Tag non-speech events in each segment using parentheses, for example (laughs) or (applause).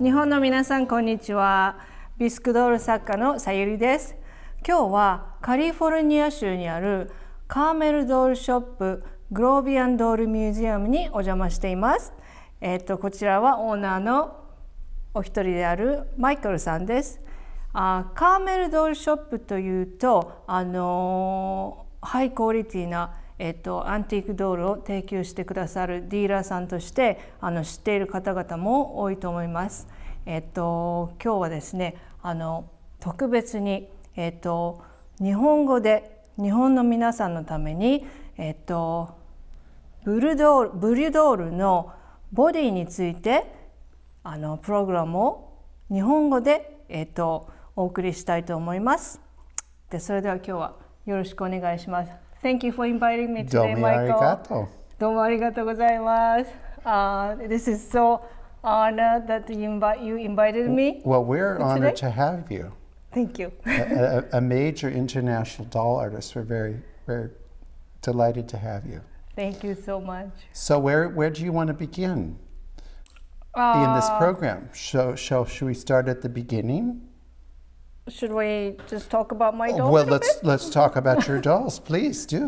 日本の皆さんこんにちはビスクドール作家のさゆりです今日はカリフォルニア州にあるカーメルドールショップグロービアンドールミュージアムにお邪魔していますえっ、ー、とこちらはオーナーのお一人であるマイケルさんですあーカーメルドールショップというとあのー、ハイクオリティなえっと、アンティークドールを提供してくださるディーラーさんとしてあの知っている方々も多いと思います。えっと、今日はですねあの特別に、えっと、日本語で日本の皆さんのために、えっと、ブルドールブリドールのボディについてあのプログラムを日本語で、えっと、お送りしたいと思います。でそれでは今日はよろしくお願いします。Thank you for inviting me today, Domi Michael. Arigato. Domo arigato gozaimasu. Uh, this is so honored that you, invite, you invited me. Well, we're today. honored to have you. Thank you. a, a, a, major international doll artist. We're very, very delighted to have you. Thank you so much. So where, where do you want to begin uh, in this uh, program? So, so should we start at the beginning? Should we just talk about my doll? Well, let's let's talk about your (laughs) dolls, please do.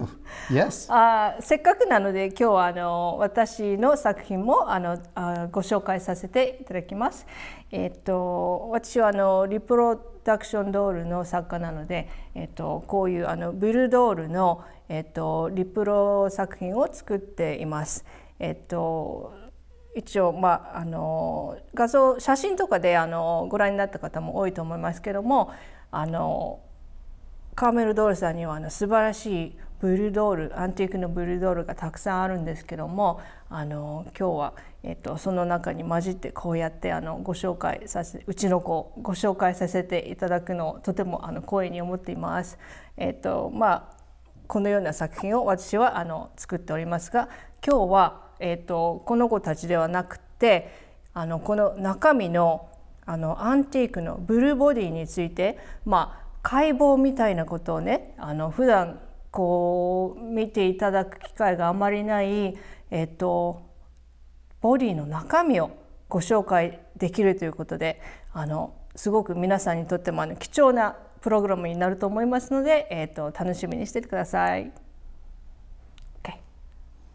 Yes. (laughs) あ、せっかくなので今日はあの私の作品もあのあご紹介させていただきます。えっと私はあのリプロダクションドールの作家なので、えっとこういうあのブルドールのえっとリプロ作品を作っています。えっと一応、まあ、あの画像写真とかであのご覧になった方も多いと思いますけどもあのカーメル・ドールさんにはあの素晴らしいブルドールアンティークのブルドールがたくさんあるんですけどもあの今日は、えっと、その中に混じってこうやってあのご紹介させうちの子をご紹介させていただくのをとてもあの光栄に思っています。えっとまあ、このような作品を私はあの作っておりますが今日はえーと、この子たちではなくてあのこの中身のあのアンティークのブルーボディについて、まあ、解剖みたいなことをねあの普段こう見ていただく機会があまりない、えーと、ボディの中身をご紹介できるということであのすごく皆さんにとってもあの貴重なプログラムになると思いますので、えーと楽しみにしててください。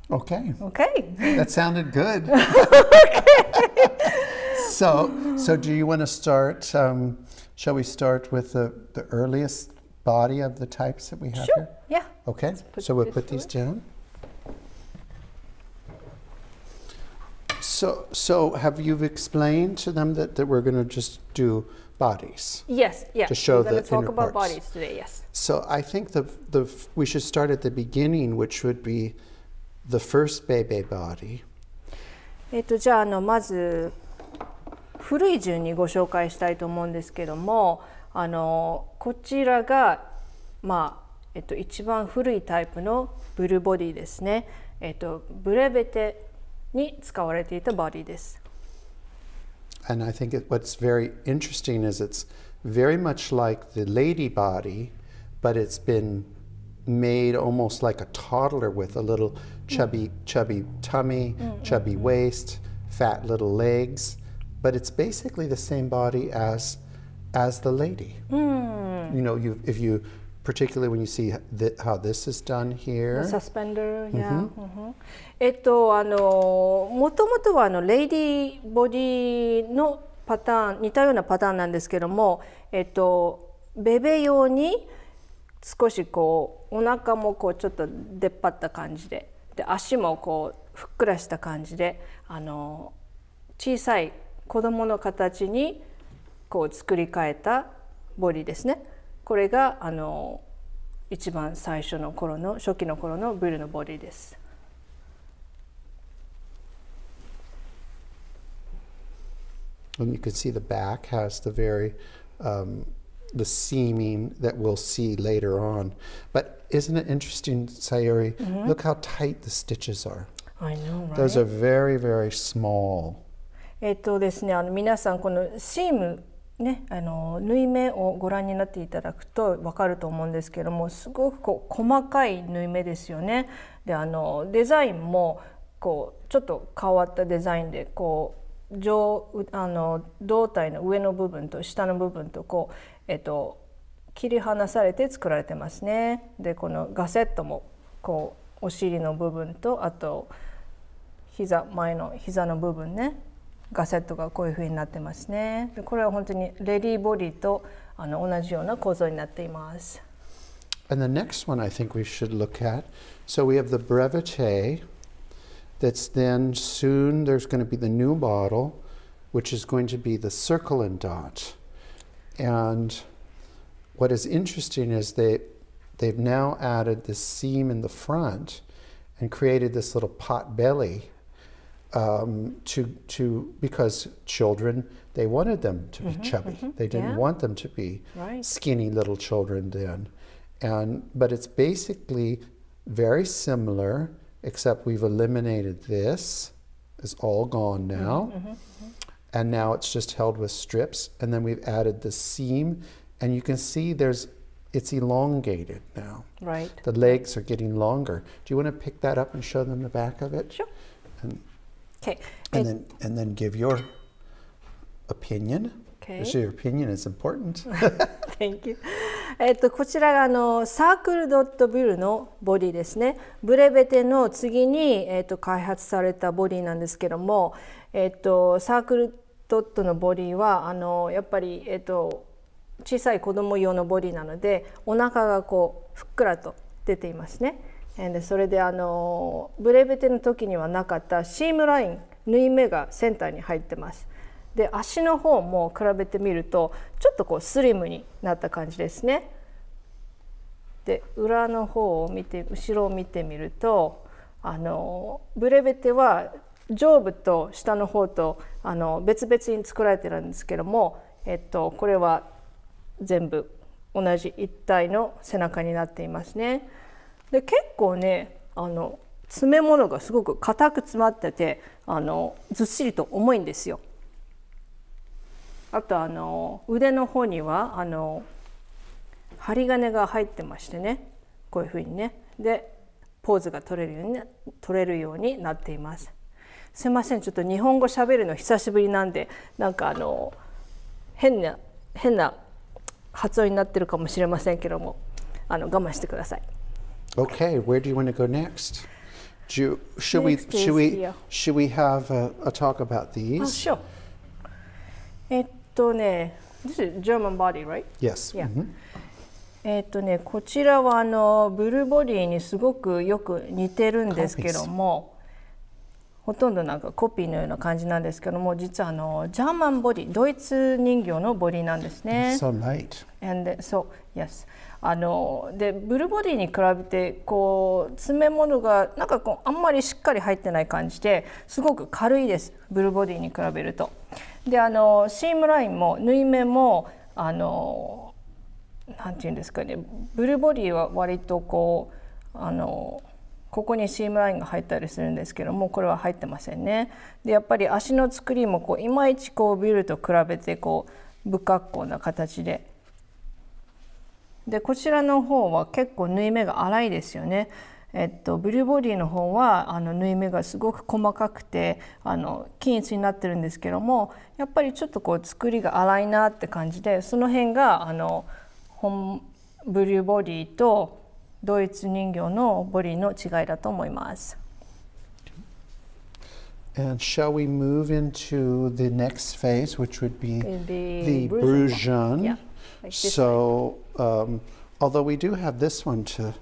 Okay. Okay. That sounded good. (laughs) Okay. (laughs) so, so do you want to start? Um, shall we start with the, the earliest body of the types that we have sure. here? Yeah. Okay. So we'll put these down. So, so have you explained to them that, that we're going to just do bodies? Yes, yeah. To show the talk inner about parts. bodies today, yes. So I think the, the we should start at the beginning, which would be the first baby body. えっとじゃああのまず古い順にご紹介したいと思うんですけども、あのこちらがまあえっと一番古いタイプのブルーボディですね。えっとブレベテに使われていたボディです。And I think i what's very interesting is it's very much like the lady body, but it's been made almost like a toddler with a little chubby, mm. chubby tummy, mm. chubby waist, fat little legs. But it's basically the same body as as the lady. Mm. You know, you, if you particularly when you see th how this is done here. Suspender, yeah. Mm -hmm. Mm -hmm. えっとあのもともとはあのレイディーボディのパターン似たようなパターンなんですけども、えっとベベ用に少しこうお腹もこうちょっと出っ張った感じでで足もこうふっくらした感じであの小さい子供の形にこう作り変えたボディですねこれがあの一番最初の頃の初期の頃のブルのボディです。And you can see the back has the very um, the seaming that we'll see later on. But isn't it interesting, Sayuri? Mm -hmm. Look how tight the stitches are. I know, right? Those are very, very small. えっとですね、あの皆さんこのシームね、あの縫い目をご覧になっていただくと分かると思うんですけどもすごくこう細かい縫い目ですよね。であのデザインもこうちょっと変わったデザインでこう上あの胴体の上の部分と下の部分とこうえっと、切り離されて作られてますね。でこのガセットもこうお尻の部分とあと膝前の膝の部分ねガセットがこういうふうになってますね。でこれは本当にレディーボディとあの同じような構造になっています。And the next one I think we should look at. So we have the brevete that's then soon there's going to be the new bottle, which is going to be the circle and dot. And what is interesting is they, they've now added this seam in the front and created this little pot belly um, to, to, because children, they wanted them to be mm -hmm, chubby. Mm -hmm, they didn't yeah. want them to be right. skinny little children then. And, but it's basically very similar, except we've eliminated this. It's all gone mm-hmm, now. Mm -hmm, and now it's just held with strips and then we've added the seam and you can see there's it's elongated now. Right. The legs are getting longer. Do you want to pick that up and show them the back of it? Sure. Okay. And, and, then and then give your opinion. Okay. Your opinion is important. (laughs) Thank you. えっと、こちらがあのサークルドットビルのボディですね。ブレベテの次に、えっと、開発されたボディなんですけども、えっと、サークルドットのボディはあのやっぱり、えっと、小さい子供用のボディなのでお腹がこうふっくらと出ていますね。でそれであのブレベテの時にはなかったシームライン縫い目がセンターに入ってます。で足の方も比べてみるとちょっとこうスリムになった感じですね。で裏の方を見て後ろを見てみるとあのブレベテは上部と下の方とあの別々に作られてるんですけども、えっと、これは全部同じ一体の背中になっていますね。で結構ねあの詰め物がすごく硬く詰まっててあのずっしりと重いんですよ。あとあの腕の方にはあの針金が入ってましてねこういうふうにねでポーズが取れるように取れるようになっています。すいませんちょっと日本語しゃべるの久しぶりなんでなんかあの変な変な発音になってるかもしれませんけどもあの我慢してください。o k where do you want to go next? You, should we should we should we have a, a talk about these? Oh, sure. えっとね、This is German body, right? Yes. Yeah.、Mm hmm. えっとね、こちらはあのブルーボディにすごくよく似てるんですけどもほとんどなんかコピーのような感じなんですけども実はあのジャーマンボディドイツ人形のボディなんですね。So light. And so, yes. あのでブルーボディに比べてこう詰め物がなんかこうあんまりしっかり入ってない感じですごく軽いですブルーボディに比べると。であのシームラインも縫い目もあのなんていうんですかねブルーボディは割とこうあのここにシームラインが入ったりするんですけどもこれは入ってませんね。でやっぱり足の作りもこういまいちこうビルと比べてこう不格好な形で。でこちらの方は結構縫い目が粗いですよね。えっと、ブルーボディの方はあの縫い目がすごく細かくてあの均一になってるんですけどもやっぱりちょっとこう作りが荒いなって感じでその辺があの本ブルーボディとドイツ人形のボディの違いだと思います。And shall we move into the next phase, which would be the b r u g a n Yeah, like so, um, although we do have this one to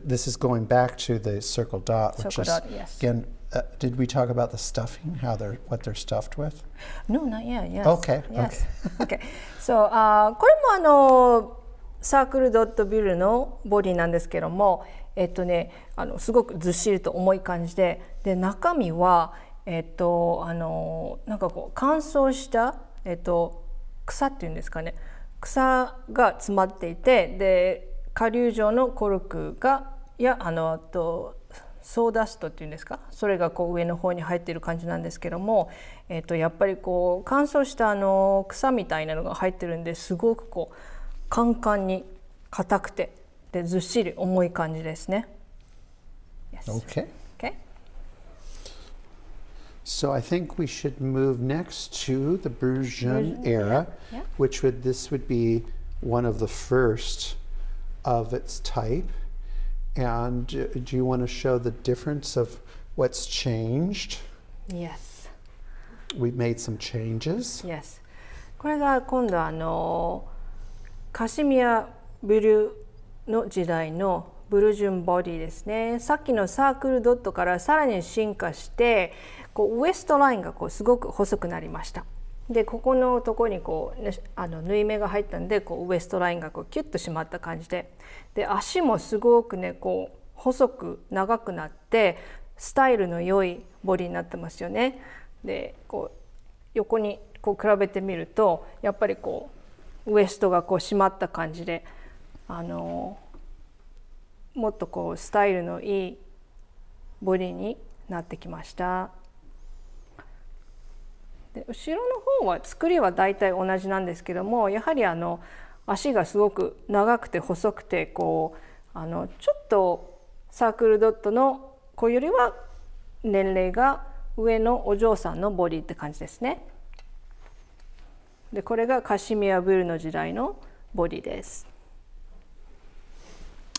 this is going back to the circle dot, circle which is dot, yes. again. Uh, did we talk about the stuffing? How they're what they're stuffed with? No, not yet. Yes. Okay. Yes. Okay. okay. So, uh, これもあのサークルドットビルのボディなんですけども、えっとね、あのすごくずっしりと重い感じで、で中身はえっとあのなんかこう乾燥したえっと草っていうんですかね、草が詰まっていてで顆粒状のコルクがやあのあとソーダストっていうんですかそれがこう上の方に入っている感じなんですけども、えー、とやっぱりこう乾燥したあの草みたいなのが入ってるんですごくこうカンカンに硬くてでずっしり重い感じですね。Yes. o k o k So I think we should move next to the b r u g i o n era, yeah. which would this would be one of the first. of its type? And do you want to show the difference of what's changed? Yes. We've made some changes. Yes. これが今度あのカシミヤブルーの時代のブルジュンボディですねさっきのサークルドットからさらに進化してこうウエストラインがこうすごく細くなりましたでここのとこにこう、ね、あの縫い目が入ったんでこうウエストラインがこうキュッと締まった感じでで足もすごくねこう細く長くなってスタイルの良いボディになってますよね。でこう横にこう比べてみるとやっぱりこうウエストがこう締まった感じで、あのもっとこうスタイルのいいボディになってきました。で後ろの方は作りは大体同じなんですけどもやはりあの足がすごく長くて細くてこうあのちょっとサークルドットの子よりは年齢が上のお嬢さんのボディって感じですね。でこれがカシミヤブルの時代のボディです。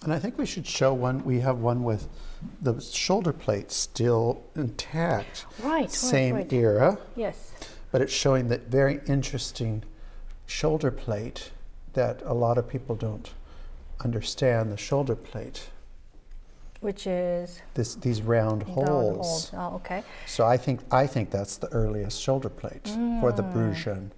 And I think we should show one. We have one with the shoulder plate still intact. Right. Same right, right. era. Yes. But it's showing that very interesting shoulder plate that a lot of people don't understand the shoulder plate. Which is this, these round holes. holes. Oh, okay. So I think I think that's the earliest shoulder plate mm. for the mm. Brugian.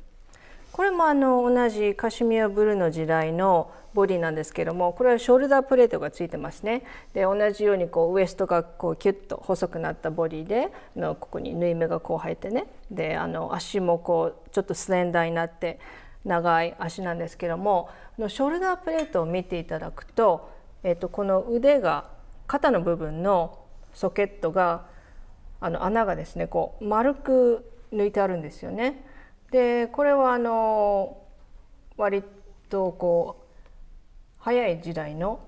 これもあの同じカシミヤブルーの時代のボディなんですけどもこれはショルダープレートがついてますねで同じようにこうウエストがこうキュッと細くなったボディでのここに縫い目がこう入ってねであの足もこうちょっとスレンダーになって長い足なんですけどものショルダープレートを見ていただくと、えっと、この腕が肩の部分のソケットがあの穴がですねこう丸く抜いてあるんですよね。でこれはあの割とこう早い時代の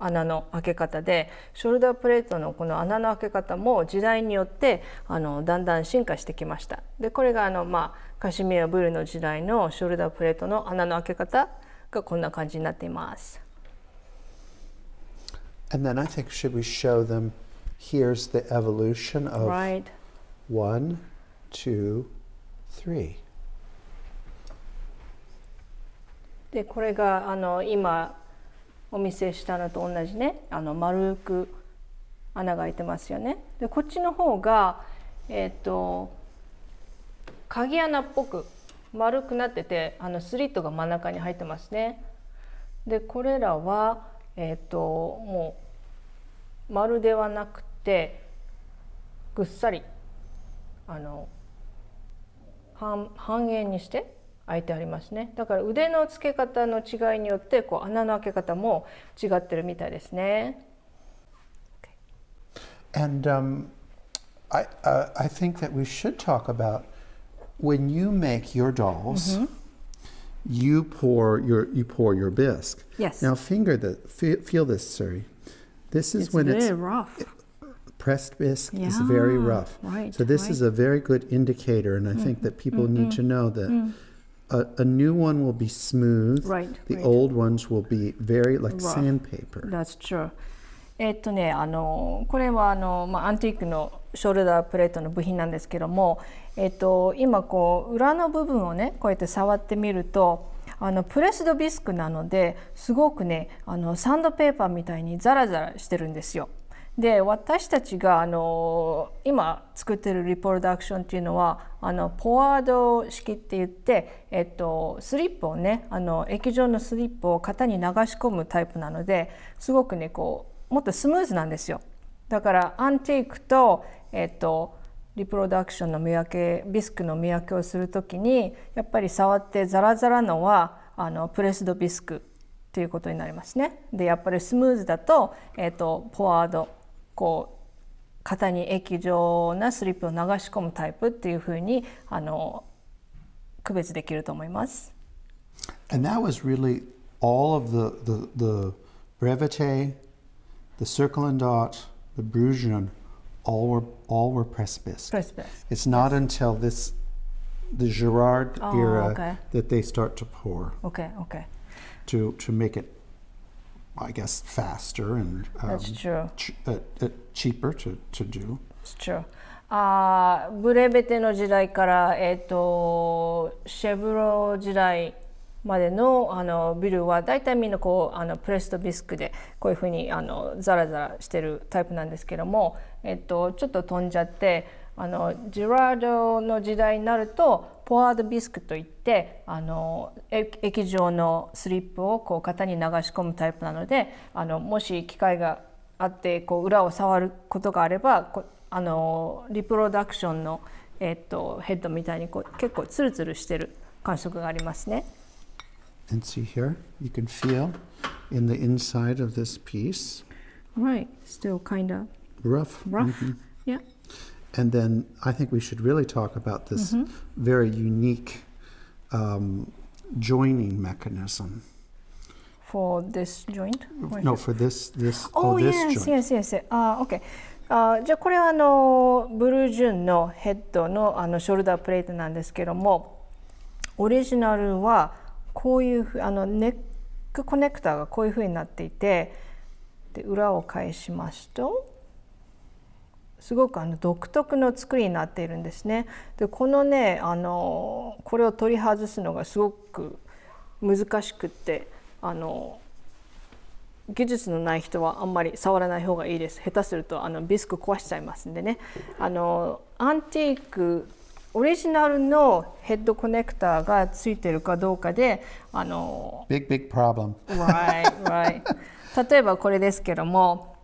穴の開け方でショルダープレートのこの穴の開け方も時代によってあのだんだん進化してきました。でこれがあの、まあ、カシミヤブルの時代のショルダープレートの穴の開け方がこんな感じになっています。And then I think should we show them here's the evolution of right. one, two, 3. でこれがあの今お見せしたのと同じねあの丸く穴が開いてますよね。でこっちの方が、えーと、鍵穴っぽく丸くなっててあのスリットが真ん中に入ってますね。でこれらは、えーともう丸ではなくてぐっさりあの半半円にして開いてありますねだから腕の付け方の違いによってこう穴の開け方も違ってるみたいですね。a n d um, I, uh, I think that we should talk about when you make your dolls, mm -hmm. you pour your you pour your bisque. Yes. Now finger the feel, feel this, Suri. This is it's when it's rough. It, precipice yeah, is very rough. Right, so this right. is a very good indicator, and I mm. think that people mm, need to know that. A, a, new one will be smooth. Right, the right. old ones will be very like sandpaper. That's true. えっとね、あのこれはあの、まあ、アンティークのショルダープレートの部品なんですけども、えっと、今こう裏の部分をねこうやって触ってみるとあのプレスドビスクなのですごくねあのサンドペーパーみたいにザラザラしてるんですよ。で私たちがあの今作ってるリプロダクションっていうのはあのポワード式って言って、えっと、スリップをねあの液状のスリップを型に流し込むタイプなのですごくねこうもっとスムーズなんですよ。だからアンティークと、えっと、リプロダクションの見分けビスクの見分けをする時にやっぱり触ってザラザラのはあのプレスドビスクっていうことになりますね。でやっぱりスムーズだと、えっと、ポワードこう型に液状なスリップを流し込むタイプっていうふうにあの区別できると思います。And that was really all of the, the, the brevete, the circle and dot, the brusion, all were, all were precipice. precipice. It's not until this, the Girard oh, era okay. that they start to pour. Okay, okay. To, to make it I guess, faster and um, That's true. Ch- uh, uh, cheaper to, to do. t t s true. あブレベテの時代から、えーと、シェブロ時代までのあのビルは大体みんなこうあのプレストビスクでこういうふうにあのザラザラしてるタイプなんですけども、えーと、とちょっと飛んじゃってあのジェラードの時代になるとポワードビスクといってあの液状のスリップをこう型に流し込むタイプなのであのもし機械があってこう裏を触ることがあればこあのリプロダクションの、えっと、ヘッドみたいにこう結構ツルツルしてる感触がありますね。And see here, you can feel in the inside of this piece. Right, still kind of rough. Rough, mm -hmm. yeah. And then I think we should really talk about this mm-hmm. very unique um, joining mechanism. For this joint? No, for this, this, oh, or this yes, joint. yes, yes, yes. Uh, okay. あじゃあこれはあのブルージュンのヘッドのあのショルダープレートなんですけどもオリジナルはこういうふあのネックコネクターがこういうふうになっていてで裏を返しますとすごくあの独特の作りになっているんですね。でこのねあのこれを取り外すのがすごく難しくってあの技術のない人はあんまり触らない方がいいです下手するとあのビスク壊しちゃいますんでねあのアンティークオリジナルのヘッドコネクターがついてるかどうかであの big, big problem. right, right. 例えばこれですけども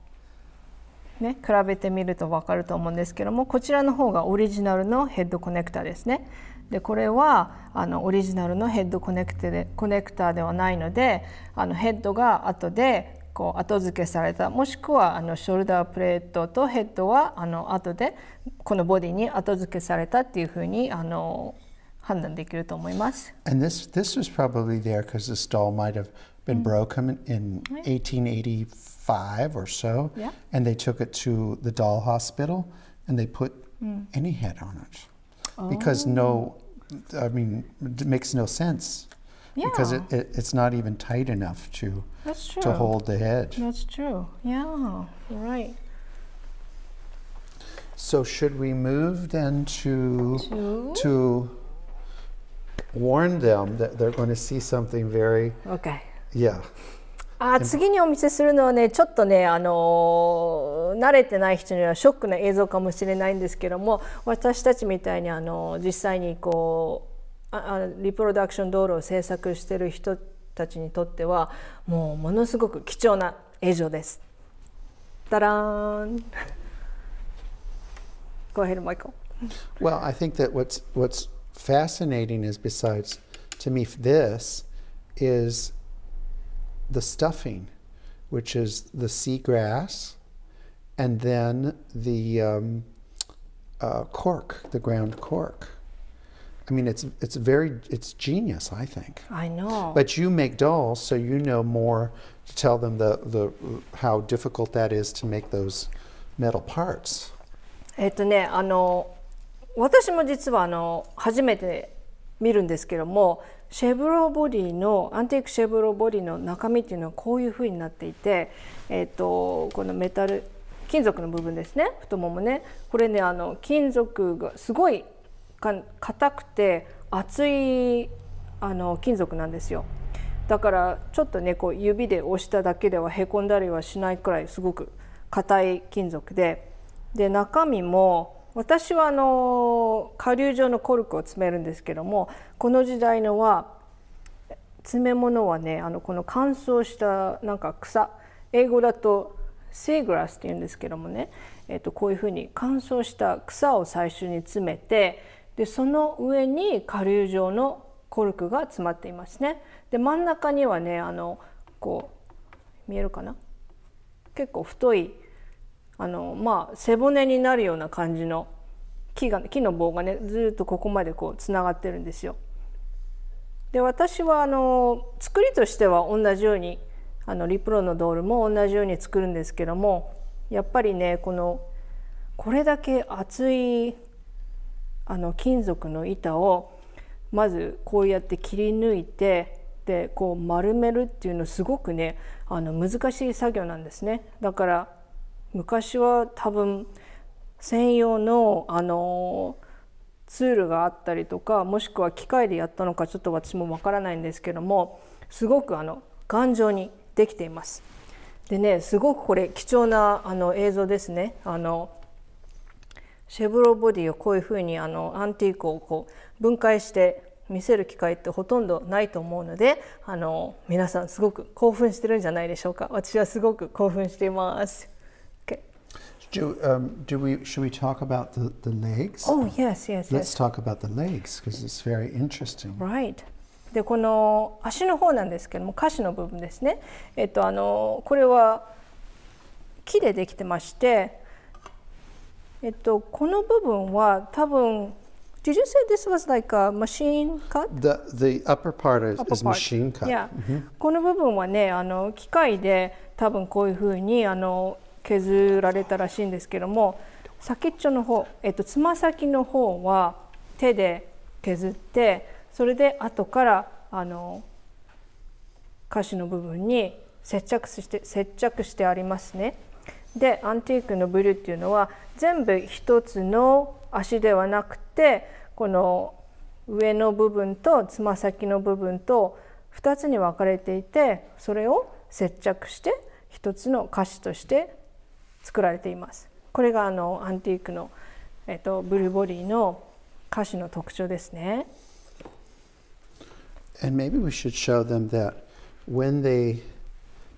ね比べてみると分かると思うんですけどもこちらの方がオリジナルのヘッドコネクタですね。でこれはあのオリジナルのヘッドコネクでコネクタではないのであのヘッドが後でこう後付けされたもしくはあのショルダープレートとヘッドはあの後でこのボディに後付けされたっていうふうにあの判断できると思います。And this, this was probably there because the stall might have been mm -hmm. broken um, in 1885 or so. Yeah. And they took it to the doll hospital and they put mm. any head on it. Oh. Because no, I mean, it makes no sense. Yeah. Because it, it, it's not even tight enough to to hold the head. That's true. Yeah, right. So should we move then to to, to warn them that they're going to see something very okay Yeah. あ次にお見せするのはねちょっとね、あのー、慣れてない人にはショックな映像かもしれないんですけども私たちみたいに、あのー、実際にこうああリプロダクション道路を制作してる人たちにとってはもうものすごく貴重な映像です。ダラーン Go ahead, Michael. well, I think that what's, what's fascinating is besides, to me, this is the stuffing, which is the seagrass and then the um, uh, cork, the ground cork. I mean, it's it's very it's genius, I think. I know. But you make dolls, so you know more to tell them the the how difficult that is to make those metal parts. えっとね、あの私も実はあの初めて見るんですけどもシェブロボディのアンティークシェブロボディの中身っていうのはこういうふうになっていて、えーと、とこのメタル金属の部分ですね太ももねこれねあの金属がすごい硬くて厚いあの金属なんですよだからちょっとねこう指で押しただけではへこんだりはしないくらいすごく硬い金属でで中身も私はあの下流状のコルクを詰めるんですけどもこの時代のは詰め物はねあのこの乾燥したなんか草英語だとセーグラスっていうんですけどもね、えっとこういうふうに乾燥した草を最初に詰めてでその上に下流状のコルクが詰まっていますね。で真ん中にはねあのこう見えるかな結構太いあのまあ背骨になるような感じの木が木の棒がねずっとここまでこうつながってるんですよ。で私はあの作りとしては同じようにあのリプロのドールも同じように作るんですけどもやっぱりねこのこれだけ厚いあの金属の板をまずこうやって切り抜いてでこう丸めるっていうのすごくねあの難しい作業なんですねだから昔は多分専用のあのツールがあったりとかもしくは機械でやったのかちょっと私もわからないんですけどもすごくあの頑丈にできています。でねすごくこれ貴重なあの映像ですね。あのシェブローボディをこういうふうにあのアンティークをこう分解して見せる機会ってほとんどないと思うのであの皆さんすごく興奮してるんじゃないでしょうか私はすごく興奮しています。Do, um, do we should we talk about the, the legs? Oh yes, yes. Let's yes. talk about the legs because it's very interesting. Right. でこの足の方なんですけども下肢の部分ですね。えっとあのこれは木でできてまして、えっとこの部分は多分 Did you say this was like a machine cut? The the upper part is, upper part. is machine cut. Yeah. Mm-hmm. この部分はねあの機械で多分こういうふうにあの削られたらしいんですけども先っちょの方えっとつま先の方は手で削ってそれで後からあの歌詞の部分に接着して接着してありますね。でアンティークのブルーっていうのは全部一つの足ではなくてこの上の部分とつま先の部分と2つに分かれていてそれを接着して一つの歌詞として作られていますこれがあのアンティークの、えっと、ブルーボディの歌詞の特徴ですね。And maybe we should show them that when they,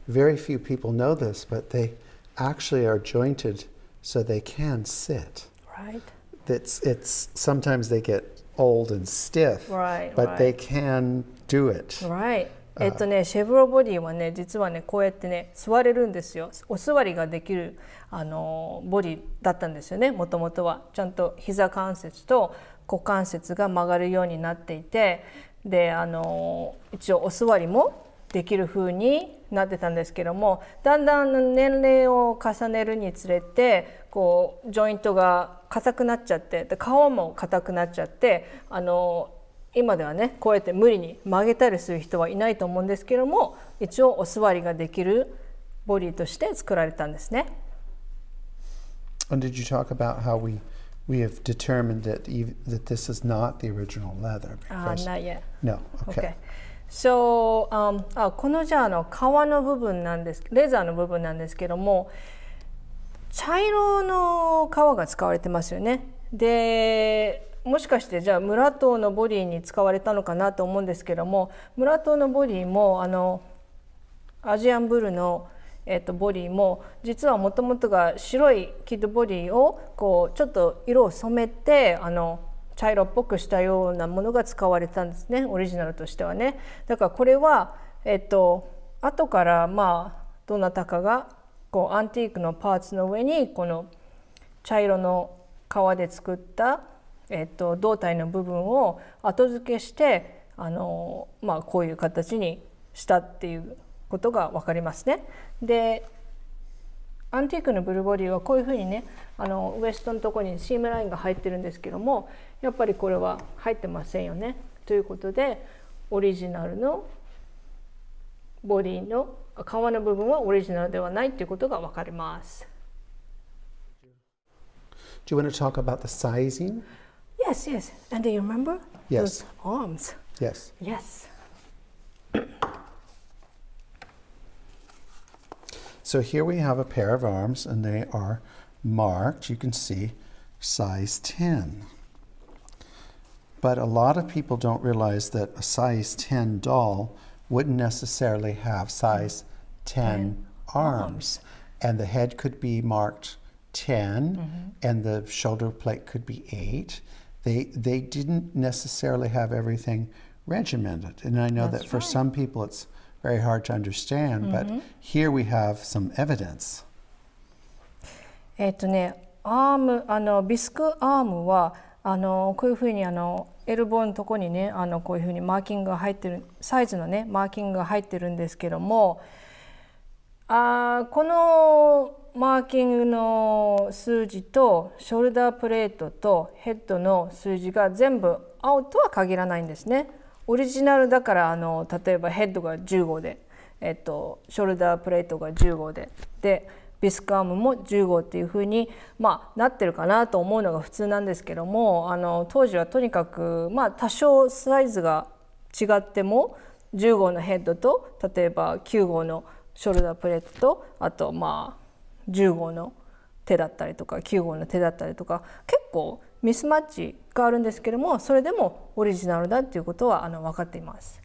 very few people know this, but they actually are jointed so they can sit. Right. It's, it's, sometimes they get old and stiff, right, but right. they can do it. Right. えっとねシェブロボディはね実はねこうやってね座れるんですよお座りができるあのボディだったんですよねもともとはちゃんと膝関節と股関節が曲がるようになっていてであの一応お座りもできる風になってたんですけどもだんだん年齢を重ねるにつれてこうジョイントが硬くなっちゃってで顔も硬くなっちゃってあの今ではねこうやって無理に曲げたりする人はいないと思うんですけども一応お座りができるボディとして作られたんですね。And did you talk about how we we have determined that even, that this is not the original leather? Because, uh, not yet. No. Okay. okay. So, um, あこのじゃあの革の部分なんですレザーの部分なんですけども茶色の革が使われてますよね。でもしかしてじゃあ村党のボディに使われたのかなと思うんですけども村党のボディもあのアジアンブルの、えー、とボディも実はもともとが白いキッドボディをこうちょっと色を染めてあの茶色っぽくしたようなものが使われたんですねオリジナルとしてはね。だからこれは、えっと後からまあどなたかがこうアンティークのパーツの上にこの茶色の革で作ったえっと、胴体の部分を後付けしてあの、まあ、こういう形にしたっていうことが分かりますね。でアンティークのブルーボディはこういうふうにねあのウエストのところにシームラインが入ってるんですけどもやっぱりこれは入ってませんよね。ということでオリジナルのボディの皮の部分はオリジナルではないということが分かります。Do you want to talk about the sizing? Yes, yes. And do you remember? Yes. Those arms. Yes. Yes. (clears throat) So here we have a pair of arms and they are marked, you can see, size 10. But a lot of people don't realize that a size 10 doll wouldn't necessarily have size 10, 10 arms. arms. And the head could be marked 10 mm -hmm. and the shoulder plate could be 8 They, they didn't necessarily have everything regimented. And I know That's that for right. some people it's very hard to understand, mm -hmm. but here we have some evidence. えっとね、アームあのビスクアームはあのこういうふうにあのエルボーのとこにねあのこういうふうにマーキングが入ってるサイズのねマーキングが入ってるんですけどもあこのマーキングの数字とショルダープレートとヘッドの数字が全部青とは限らないんですね。オリジナルだからあの例えばヘッドが15で、えっと、ショルダープレートが15ででビスカームも15っていう風にまあ、なってるかなと思うのが普通なんですけどもあの当時はとにかくまあ、多少サイズが違っても10号のヘッドと例えば9号のショルダープレートとあとまあ10号の手だったりとか9号の手だったりとか結構ミスマッチがあるんですけどもそれでもオリジナルだっていうことはあの分かっています。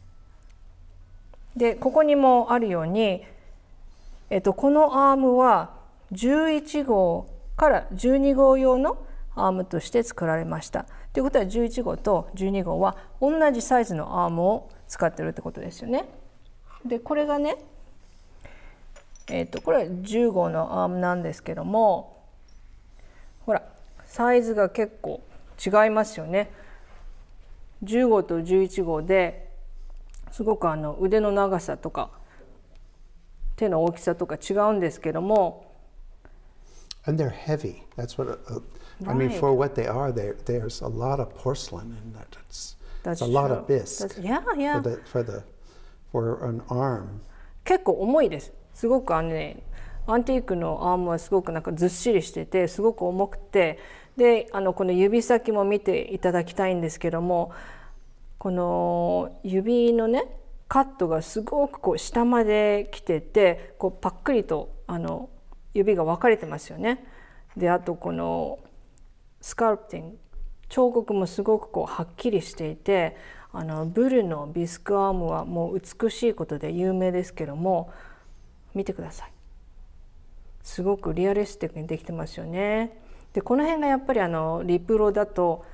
でここにもあるように、えっと、このアームは11号から12号用のアームとして作られました。ということは11号と12号は同じサイズのアームを使ってるってことですよね。でこれがねえーと、とこれは15のアームなんですけどもほらサイズが結構違いますよね。15と11号ですごくあの腕の長さとか手の大きさとか違うんですけども。And they're heavy. That's what uh, I mean for what they are. There, there's a lot of porcelain in that. It's, That's it's a lot of bisque. That's, yeah, yeah. For the for the for an arm. 結構重いです。すごくあのねアンティークのアームはすごくなんかずっしりしててすごく重くてであのこの指先も見ていただきたいんですけどもこの指のねカットがすごくこう下まで来ててこうパックリとあの指が分かれてますよね。であとこのスカルプティング彫刻もすごくこうはっきりしていてあのブルのビスクアームはもう美しいことで有名ですけども見てくださいすごくリアリスティックにできてますよねでこの辺がやっぱりあのリプロだと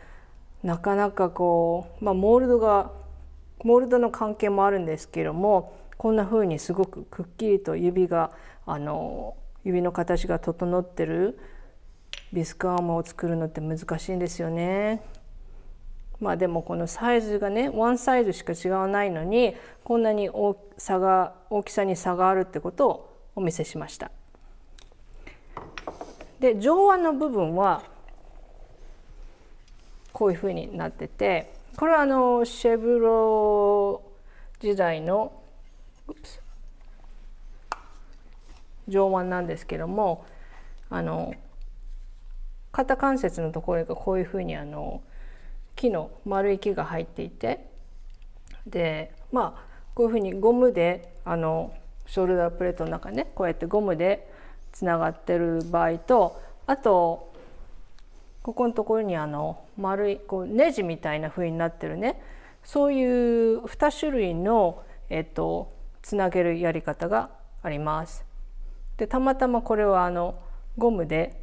なかなかこう、まあ、モールドがモールドの関係もあるんですけどもこんな風にすごくくっきりと指があの指の形が整ってるビスカーマを作るのって難しいんですよね。まあでもこのサイズがねワンサイズしか違わないのにこんなに大さが大きさに差があるってことをお見せしました。で上腕の部分はこういうふうになっててこれはあのシェブロ時代の上腕なんですけどもあの肩関節のところがこういうふうにあの木の丸い木が入っていてでまあこういうふうにゴムであのショルダープレートの中ねこうやってゴムでつながってる場合とあとここのところにあの丸いこうネジみたいな風になってるねそういう2種類の、えっと、つなげるやり方があります。でたまたまこれはあのゴムで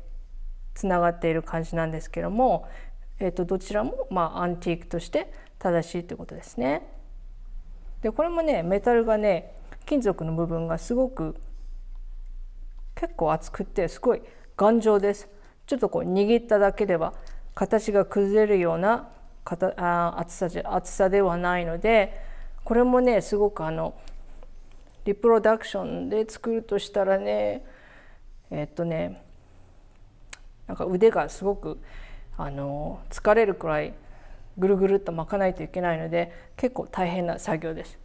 つながっている感じなんですけどもえー、とどちらも、まあ、アンティークとして正しいということですね。でこれもねメタルがね金属の部分がすごく結構厚くてすごい頑丈です。ちょっとこう握っただけでは形が崩れるようなあ厚さじゃ厚さではないのでこれもねすごくあのリプロダクションで作るとしたらねえっとねなんか腕がすごくあの疲れるくらいぐるぐるっと巻かないといけないので結構大変な作業です。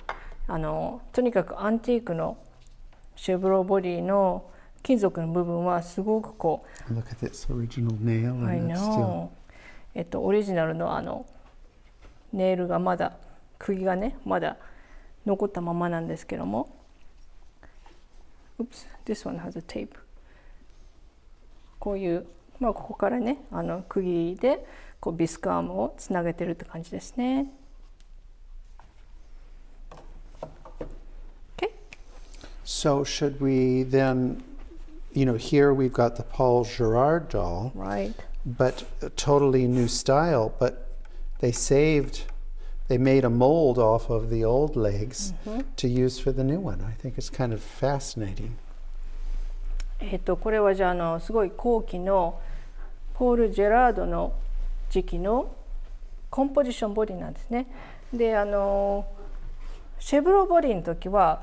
あのとにかくアンティークのシェブローボディの金属の部分はすごくこう k o えっとオリジナルのあのネイルがまだ釘がねまだ残ったままなんですけども Oops, this one has a tape こういうまあ、ここからねあの釘でこうビスクアームをつなげてるって感じですね。o k So should we then, you know, here we've got the Paul Gerard doll, right? But totally new style. But they saved, they made a mold off of the old legs mm -hmm. to use for the new one. I think it's kind of fascinating. えっとこれはじゃああのすごい後期のポール・ジェラードの時期のコンポジションボディなんですね。であのシェブロボディの時は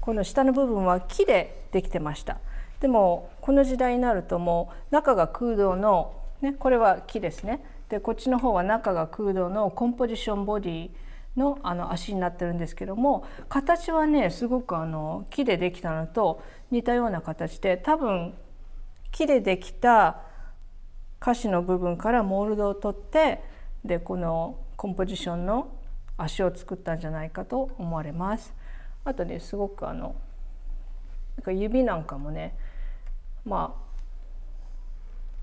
この下の部分は木でできてましたでもこの時代になるともう中が空洞の、ね、これは木ですねでこっちの方は中が空洞のコンポジションボディのあの足になってるんですけども形はねすごくあの木でできたのと似たような形で多分木でできた歌詞の部分からモールドを取ってでこのコンポジションの足を作ったんじゃないかと思われます。あとねすごくあのなんか指なんかもねまあ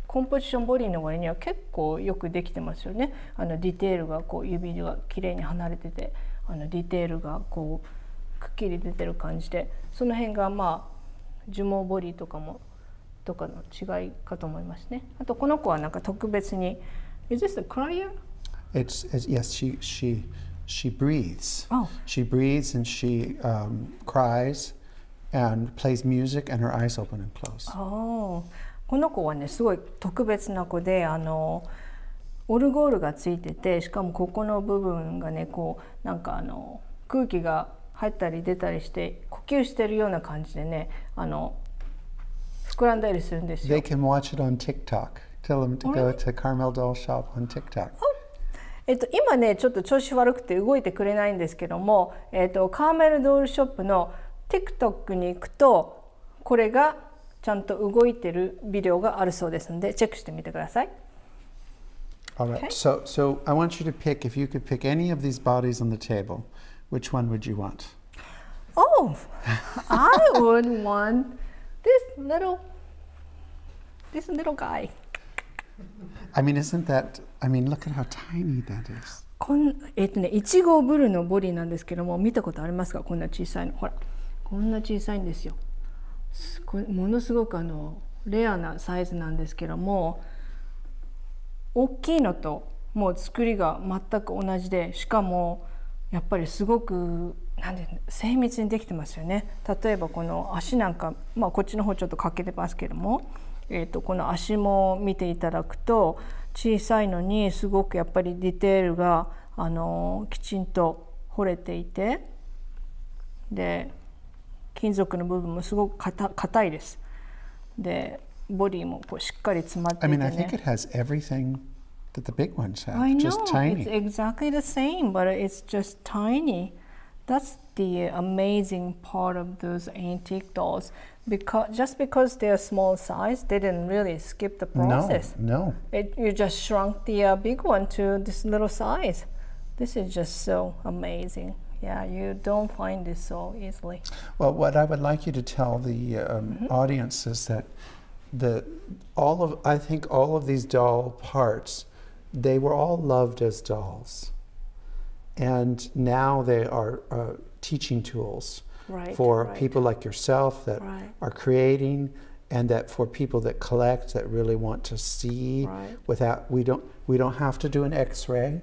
コンポジションボディの割には結構よくできてますよね。あのディテールがこう指が綺麗に離れててあのディテールがこうくっきり出てる感じでその辺がまあ呪文ボディとかもとかの違いかと思いますね。あとこの子はなんか特別に Is this the crier? It's, it's yes, she she she breathes. Oh. She breathes and she um, cries and plays music and her eyes open and close. Oh. この子はねすごい特別な子であのオルゴールがついててしかもここの部分がねこうなんかあの空気が入ったり出たりして呼吸してるような感じでねあの膨らんだりするんですよ。They can watch it on TikTok. Tell them to go to Carmel Doll Shop on TikTok. えっと、今ねちょっと調子悪くて動いてくれないんですけども、えっと、カーメルドールショップの TikTok に行くとこれがちゃんと動いてるビデオがあるそうですのでチェックしてみてください。All right. Okay. So, so I want you to pick, if you could pick any of these bodies on the table, which one would you want? Oh, I would want little this little guy. I mean, isn't that? I mean, look at how tiny that is. こんえっ、とね、1号ブルのボディなんですけども、見たことありますか？こんな小さいの。ほら、こんな小さいんですよ。すごいものすごくあのレアなサイズなんですけども、大きいのともう作りが全く同じで、しかもやっぱりすごくなんで精密にできてますよね例えばこの足なんか、まあ、こっちの方ちょっと欠けてますけども、えー、とこの足も見ていただくと小さいのにすごくやっぱりディテールが、あのきちんと掘れていてで金属の部分もすごく硬いです。でボディもこうしっかり詰まっていて、ね。I mean, I think it has everything that the big ones have, I know, just tiny. It's exactly the same, but it's just tiny. That's the amazing part of those antique dolls because just because they're small size, they didn't really skip the process. No, no. It, you just shrunk the uh, big one to this little size. This is just so amazing. Yeah, you don't find this so easily. Well, what I would like you to tell the um, mm -hmm. audience is that the all of I think all of these doll parts, they were all loved as dolls and now they are uh, teaching tools right, for right. people like yourself that right. are creating and that for people that collect that really want to see without we don't we don't have to do an x-ray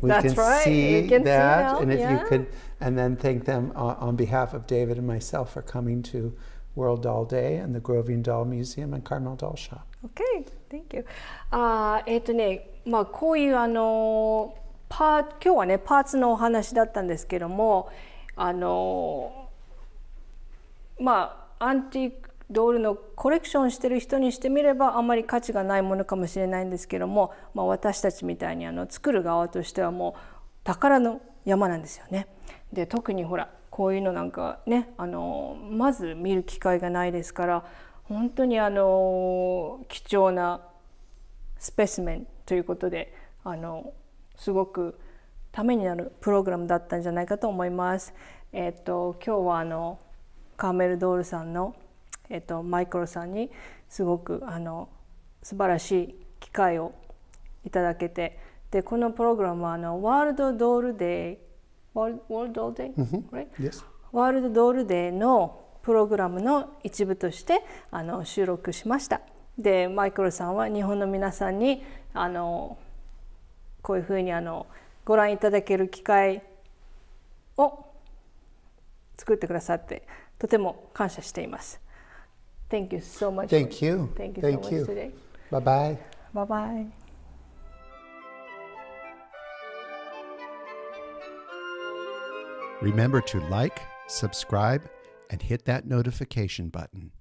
we That's can right. see can that see and if yeah. you could and then thank them uh, on behalf of david and myself for coming to World Doll Day and the Grovian Doll Museum and Carmel Doll Shop. Okay, thank you. あえっ、ー、とね、まあこういうあのー uh, パー今日はねパーツのお話だったんですけどもあのまあアンティークドールのコレクションしてる人にしてみればあんまり価値がないものかもしれないんですけども、まあ、私たちみたいにあの作る側としてはもう宝の山なんですよね。で特にほらこういうのなんかねあのまず見る機会がないですから本当にあの貴重なスペシメンということであのすごくためになるプログラムだったんじゃないかと思います。えっ、と今日はあのカーメル・ドールさんの、えっ、と、マイクロさんにすごくあの素晴らしい機会をいただけてでこのプログラムはあのワールド・ドールデイワールド・ドールデイ、right? yes. ワールド・ドールデイのプログラムの一部としてあの収録しました。でマイクロさんは日本の皆さんにあのこういうふうにあのご覧いただける機会を作ってくださってとても感謝しています。Thank you so much. Thank you. Thank you Thank you. today. Bye bye. Bye bye. Remember to like, subscribe, and hit that notification button.